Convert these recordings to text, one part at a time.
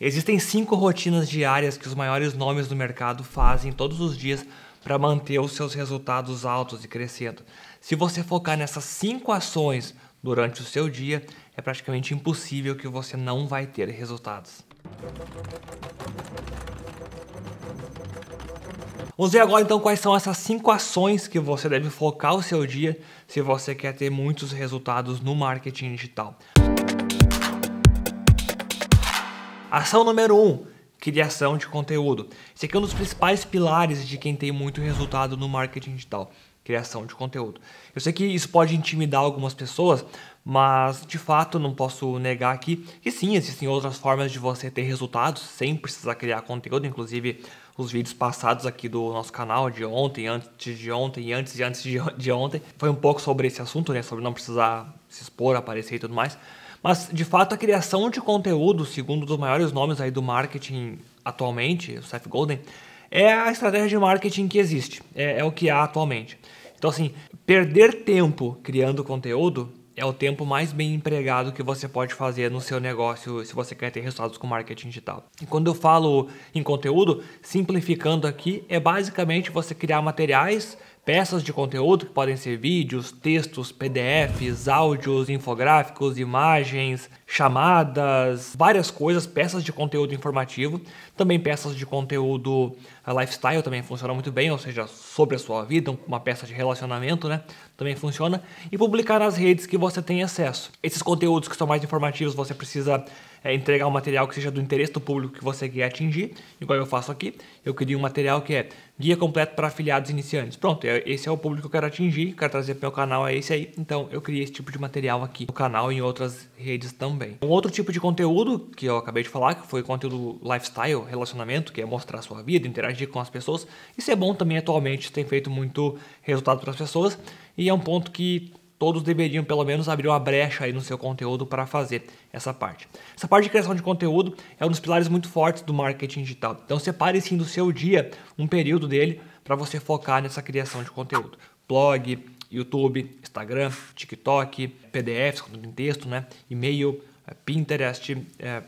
Existem cinco rotinas diárias que os maiores nomes do mercado fazem todos os dias para manter os seus resultados altos e crescendo. Se você focar nessas cinco ações durante o seu dia, é praticamente impossível que você não vai ter resultados. Vamos ver agora então quais são essas cinco ações que você deve focar o seu dia se você quer ter muitos resultados no marketing digital. Ação número 1. Um, criação de conteúdo. Esse aqui é um dos principais pilares de quem tem muito resultado no marketing digital. Criação de conteúdo. Eu sei que isso pode intimidar algumas pessoas, mas de fato não posso negar aqui que sim, existem outras formas de você ter resultados sem precisar criar conteúdo, inclusive os vídeos passados aqui do nosso canal de ontem, antes de ontem e antes e antes de, de ontem. Foi um pouco sobre esse assunto, né? Sobre não precisar se expor, aparecer e tudo mais. Mas, de fato, a criação de conteúdo, segundo um dos maiores nomes aí do marketing atualmente, o Seth Golden, é a estratégia de marketing que existe, é, é o que há atualmente. Então, assim, perder tempo criando conteúdo é o tempo mais bem empregado que você pode fazer no seu negócio se você quer ter resultados com marketing digital. E quando eu falo em conteúdo, simplificando aqui, é basicamente você criar materiais peças de conteúdo que podem ser vídeos, textos, PDFs, áudios, infográficos, imagens, chamadas, várias coisas, peças de conteúdo informativo, também peças de conteúdo eh, lifestyle também funciona muito bem, ou seja, sobre a sua vida, uma peça de relacionamento, né? Também funciona e publicar nas redes que você tem acesso. Esses conteúdos que são mais informativos, você precisa é, entregar um material que seja do interesse do público que você quer atingir, igual eu faço aqui. Eu queria um material que é Guia completo para afiliados iniciantes. Pronto, é, esse é o público que eu quero atingir, quero trazer para o meu canal, é esse aí. Então eu criei esse tipo de material aqui no canal e em outras redes também. Um outro tipo de conteúdo que eu acabei de falar, que foi conteúdo lifestyle, relacionamento, que é mostrar sua vida, interagir com as pessoas. Isso é bom também atualmente, tem feito muito resultado para as pessoas. E é um ponto que todos deveriam pelo menos abrir uma brecha aí no seu conteúdo para fazer essa parte. Essa parte de criação de conteúdo é um dos pilares muito fortes do marketing digital. Então separe sim do seu dia um período dele para você focar nessa criação de conteúdo. Blog, YouTube, Instagram, TikTok, PDFs, conteúdo em texto, né? e-mail, Pinterest, é,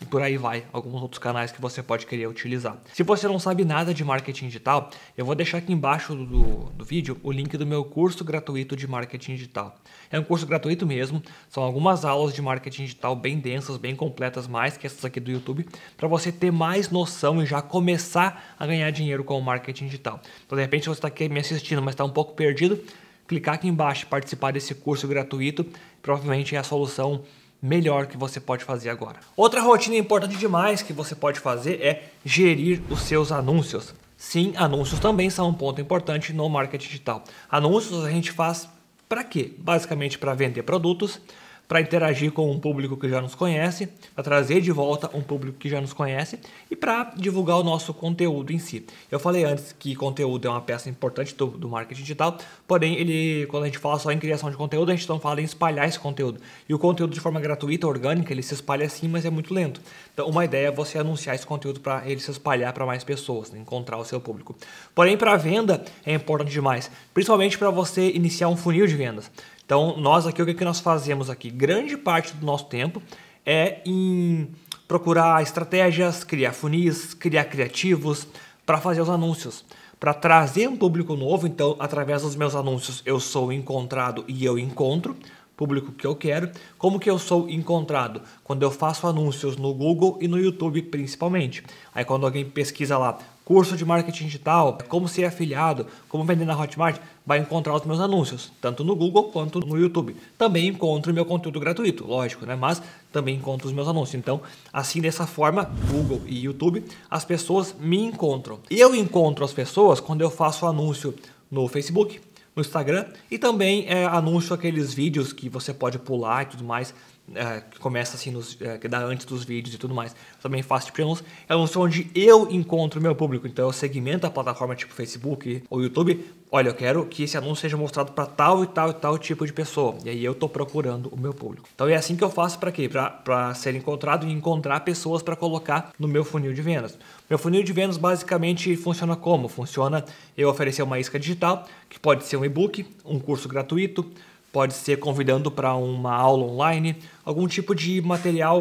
e por aí vai, alguns outros canais que você pode querer utilizar. Se você não sabe nada de marketing digital, eu vou deixar aqui embaixo do, do vídeo o link do meu curso gratuito de marketing digital. É um curso gratuito mesmo, são algumas aulas de marketing digital bem densas, bem completas, mais que essas aqui do YouTube, para você ter mais noção e já começar a ganhar dinheiro com o marketing digital. Então, de repente, você está aqui me assistindo, mas está um pouco perdido, clicar aqui embaixo participar desse curso gratuito, provavelmente é a solução melhor que você pode fazer agora. Outra rotina importante demais que você pode fazer é gerir os seus anúncios. Sim, anúncios também são um ponto importante no marketing digital. Anúncios a gente faz para quê? Basicamente para vender produtos para interagir com um público que já nos conhece, para trazer de volta um público que já nos conhece e para divulgar o nosso conteúdo em si. Eu falei antes que conteúdo é uma peça importante do, do, marketing digital, porém, ele, quando a gente fala só em criação de conteúdo, a gente não fala em espalhar esse conteúdo. E o conteúdo de forma gratuita, orgânica, ele se espalha sim, mas é muito lento. Então, uma ideia é você anunciar esse conteúdo para ele se espalhar para mais pessoas, né? encontrar o seu público. Porém, para venda é importante demais, principalmente para você iniciar um funil de vendas. Então, nós aqui, o que nós fazemos aqui? Grande parte do nosso tempo é em procurar estratégias, criar funis, criar criativos para fazer os anúncios. Para trazer um público novo, então, através dos meus anúncios, eu sou encontrado e eu encontro público que eu quero, como que eu sou encontrado quando eu faço anúncios no Google e no YouTube principalmente. Aí quando alguém pesquisa lá curso de marketing digital, como ser afiliado, como vender na Hotmart, vai encontrar os meus anúncios, tanto no Google quanto no YouTube. Também encontro meu conteúdo gratuito, lógico, né? Mas também encontro os meus anúncios. Então, assim dessa forma, Google e YouTube, as pessoas me encontram. E eu encontro as pessoas quando eu faço anúncio no Facebook, no Instagram e também é, anúncio aqueles vídeos que você pode pular e tudo mais é, que começa assim, nos, é, que dá antes dos vídeos e tudo mais. também faço tipo anúncio. É anúncio onde eu encontro meu público. Então eu segmento a plataforma tipo Facebook ou YouTube. Olha, eu quero que esse anúncio seja mostrado para tal e tal e tal tipo de pessoa. E aí eu estou procurando o meu público. Então é assim que eu faço para quê? Para ser encontrado e encontrar pessoas para colocar no meu funil de vendas. Meu funil de vendas basicamente funciona como? Funciona eu oferecer uma isca digital, que pode ser um e-book, um curso gratuito, pode ser convidando para uma aula online, algum tipo de material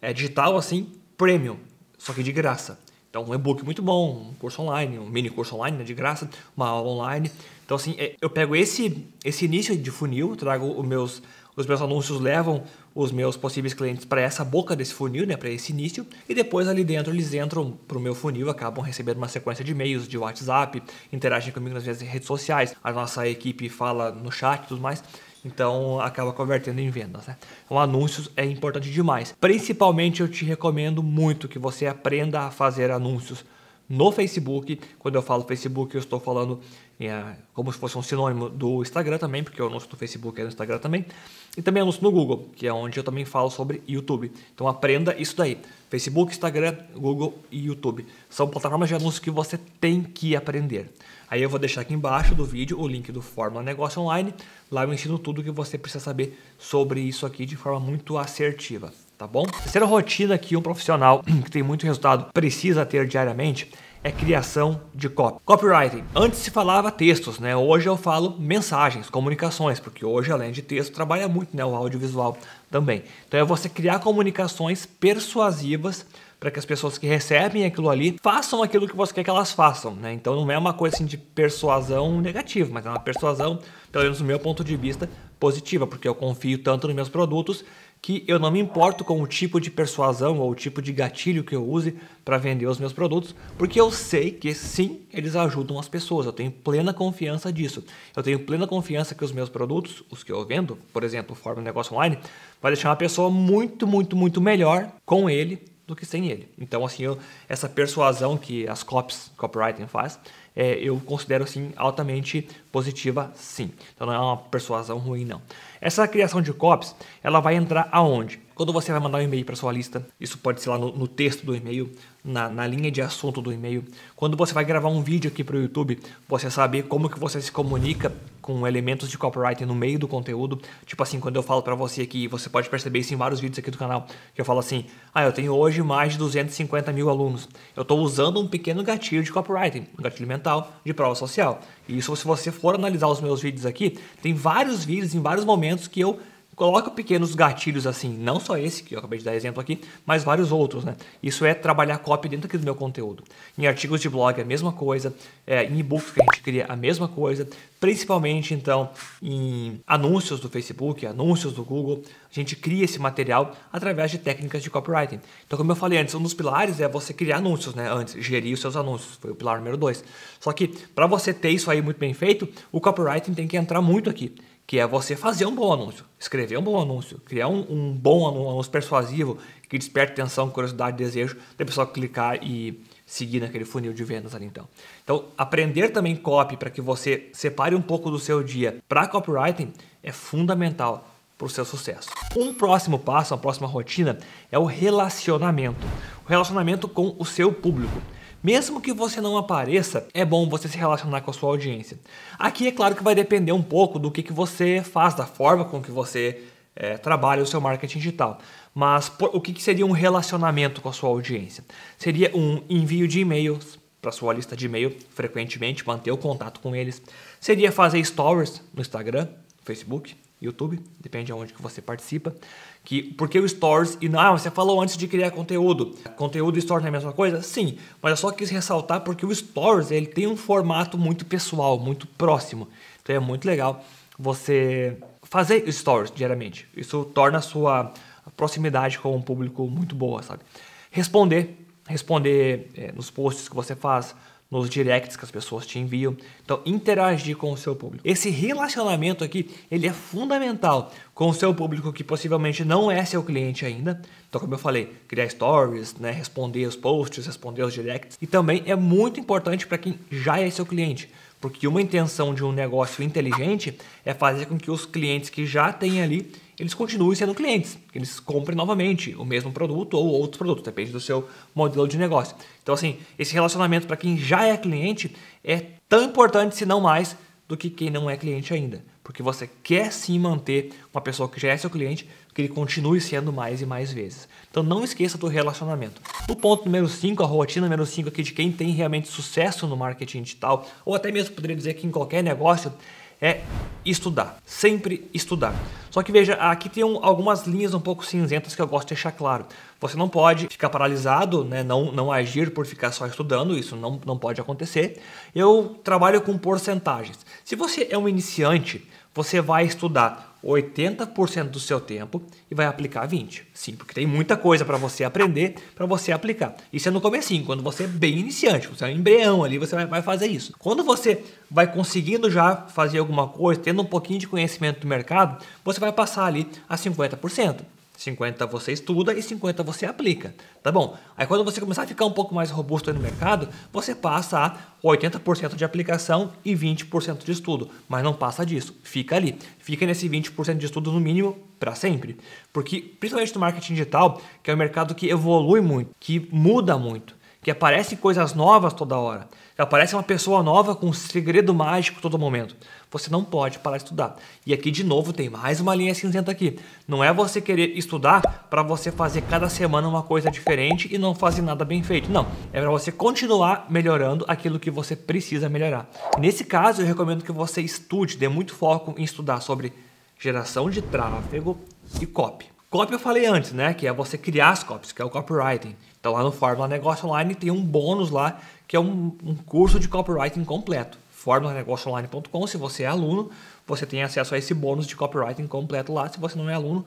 é, digital assim, premium, só que de graça. Então, um e-book muito bom, um curso online, um mini curso online, né, de graça, uma aula online. Então, assim, eh, eu pego esse, esse início de funil, trago os meus, os meus anúncios, levam os meus possíveis clientes para essa boca desse funil, né, para esse início, e depois ali dentro eles entram para o meu funil, acabam recebendo uma sequência de e-mails, de WhatsApp, interagem comigo nas minhas redes sociais, a nossa equipe fala no chat e tudo mais. Então acaba convertendo em vendas, né? Então anúncios é importante demais. Principalmente eu te recomendo muito que você aprenda a fazer anúncios no Facebook. Quando eu falo Facebook, eu estou falando é, como se fosse um sinônimo do Instagram também, porque o anúncio do Facebook é no Instagram também. E também anúncio no Google, que é onde eu também falo sobre YouTube. Então aprenda isso daí. Facebook, Instagram, Google e YouTube. São plataformas de anúncio que você tem que aprender. Aí eu vou deixar aqui embaixo do vídeo o link do Fórmula Negócio Online. Lá eu ensino tudo que você precisa saber sobre isso aqui de forma muito assertiva tá bom? Terceira rotina que um profissional que tem muito resultado precisa ter diariamente é criação de copy. Copywriting. Antes se falava textos, né? Hoje eu falo mensagens, comunicações, porque hoje além de texto trabalha muito, né, o audiovisual também. Então é você criar comunicações persuasivas para que as pessoas que recebem aquilo ali façam aquilo que você quer que elas façam, né? Então não é uma coisa assim de persuasão negativa, mas é uma persuasão, pelo menos do meu ponto de vista, positiva, porque eu confio tanto nos meus produtos que eu não me importo com o tipo de persuasão ou o tipo de gatilho que eu use para vender os meus produtos, porque eu sei que sim, eles ajudam as pessoas. Eu tenho plena confiança disso. Eu tenho plena confiança que os meus produtos, os que eu vendo, por exemplo, forma de negócio online, vai deixar uma pessoa muito, muito, muito melhor com ele do que sem ele. Então, assim, eu, essa persuasão que as cops, copywriting faz, é, eu considero sim altamente positiva, sim. Então não é uma persuasão ruim, não. Essa criação de copies, ela vai entrar aonde? Quando você vai mandar um e-mail para sua lista, isso pode ser lá no, no texto do e-mail, na, na, linha de assunto do e-mail. Quando você vai gravar um vídeo aqui para o YouTube, você saber como que você se comunica com elementos de copyright no meio do conteúdo. Tipo assim, quando eu falo para você aqui, você pode perceber isso em vários vídeos aqui do canal, que eu falo assim: ah, eu tenho hoje mais de 250 mil alunos. Eu estou usando um pequeno gatilho de copyright, um gatilho mental de prova social. E isso, se você for analisar os meus vídeos aqui, tem vários vídeos em vários momentos que eu Coloca pequenos gatilhos assim, não só esse que eu acabei de dar exemplo aqui, mas vários outros, né? Isso é trabalhar copy dentro aqui do meu conteúdo. Em artigos de blog a mesma coisa, é, em e-books que a gente cria a mesma coisa, principalmente então em anúncios do Facebook, anúncios do Google, a gente cria esse material através de técnicas de copywriting. Então, como eu falei antes, um dos pilares é você criar anúncios, né? Antes, gerir os seus anúncios, foi o pilar número dois. Só que para você ter isso aí muito bem feito, o copywriting tem que entrar muito aqui que é você fazer um bom anúncio, escrever um bom anúncio, criar um, um bom anúncio, um anúncio persuasivo que desperte atenção, curiosidade, desejo, da pessoa clicar e seguir naquele funil de vendas ali então. Então, aprender também copy para que você separe um pouco do seu dia para copywriting é fundamental para o seu sucesso. Um próximo passo, uma próxima rotina é o relacionamento. O relacionamento com o seu público. Mesmo que você não apareça, é bom você se relacionar com a sua audiência. Aqui é claro que vai depender um pouco do que, que você faz, da forma com que você é, trabalha o seu marketing digital. Mas por, o que, que seria um relacionamento com a sua audiência? Seria um envio de e-mails para sua lista de e-mail frequentemente, manter o contato com eles. Seria fazer stories no Instagram, Facebook, YouTube, depende de onde que você participa, que porque o Stories e não, ah, você falou antes de criar conteúdo. Conteúdo e Stories não é a mesma coisa? Sim, mas eu só quis ressaltar porque o Stories, ele tem um formato muito pessoal, muito próximo. Então é muito legal você fazer Stories diariamente. Isso torna a sua proximidade com o público muito boa, sabe? Responder, responder é, nos posts que você faz, nos directs que as pessoas te enviam. Então, interagir com o seu público. Esse relacionamento aqui, ele é fundamental com o seu público que possivelmente não é seu cliente ainda. Então, como eu falei, criar stories, né, responder os posts, responder os directs. E também é muito importante para quem já é seu cliente. Porque uma intenção de um negócio inteligente é fazer com que os clientes que já têm ali eles continuem sendo clientes, eles comprem novamente o mesmo produto ou outros produtos, depende do seu modelo de negócio. Então, assim, esse relacionamento para quem já é cliente é tão importante, se não mais, do que quem não é cliente ainda. Porque você quer sim manter uma pessoa que já é seu cliente, que ele continue sendo mais e mais vezes. Então não esqueça do relacionamento. O ponto número 5, a rotina número 5 aqui de quem tem realmente sucesso no marketing digital, ou até mesmo poderia dizer que em qualquer negócio, é estudar, sempre estudar. Só que veja, aqui tem um, algumas linhas um pouco cinzentas que eu gosto de deixar claro. Você não pode ficar paralisado, né? não, não agir por ficar só estudando, isso não, não pode acontecer. Eu trabalho com porcentagens. Se você é um iniciante, você vai estudar 80% do seu tempo e vai aplicar 20. Sim, porque tem muita coisa para você aprender, para você aplicar. Isso é no comecinho, quando você é bem iniciante, você é um embrião ali, você vai, vai fazer isso. Quando você vai conseguindo já fazer alguma coisa, tendo um pouquinho de conhecimento do mercado, você vai passar ali a 50%. 50 você estuda e 50 você aplica, tá bom? Aí quando você começar a ficar um pouco mais robusto no mercado, você passa a 80% de aplicação e 20% de estudo, mas não passa disso, fica ali. Fica nesse 20% de estudo no mínimo para sempre, porque principalmente no marketing digital, que é um mercado que evolui muito, que muda muito que aparecem coisas novas toda hora, que aparece uma pessoa nova com um segredo mágico todo momento. Você não pode parar de estudar. E aqui de novo tem mais uma linha cinzenta aqui. Não é você querer estudar para você fazer cada semana uma coisa diferente e não fazer nada bem feito. Não, é para você continuar melhorando aquilo que você precisa melhorar. Nesse caso, eu recomendo que você estude, dê muito foco em estudar sobre geração de tráfego e copy. Copy eu falei antes, né? Que é você criar as copies, que é o copywriting. Então lá no Fórmula Negócio Online tem um bônus lá, que é um, um curso de copywriting completo. FórmulaNegócioOnline.com, se você é aluno, você tem acesso a esse bônus de copywriting completo lá. Se você não é aluno,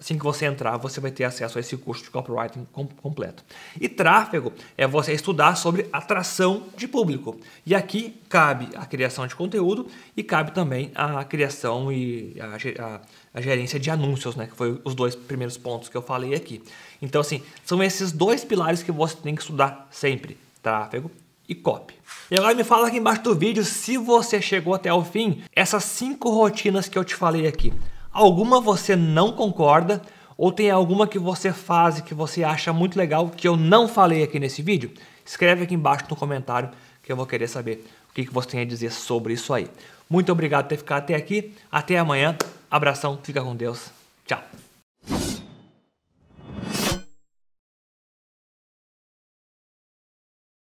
assim que você entrar, você vai ter acesso a esse curso de copywriting completo. E tráfego é você estudar sobre atração de público. E aqui cabe a criação de conteúdo e cabe também a criação e a, a, a gerência de anúncios, né? Que foi os dois primeiros pontos que eu falei aqui. Então, assim, são esses dois pilares que você tem que estudar sempre: tráfego e copy. E agora me fala aqui embaixo do vídeo se você chegou até o fim, essas cinco rotinas que eu te falei aqui. Alguma você não concorda ou tem alguma que você faz que você acha muito legal que eu não falei aqui nesse vídeo? Escreve aqui embaixo no comentário que eu vou querer saber o que, que você tem a dizer sobre isso aí. Muito obrigado por ter ficado até aqui. Até amanhã. Abração, fica com Deus. Tchau.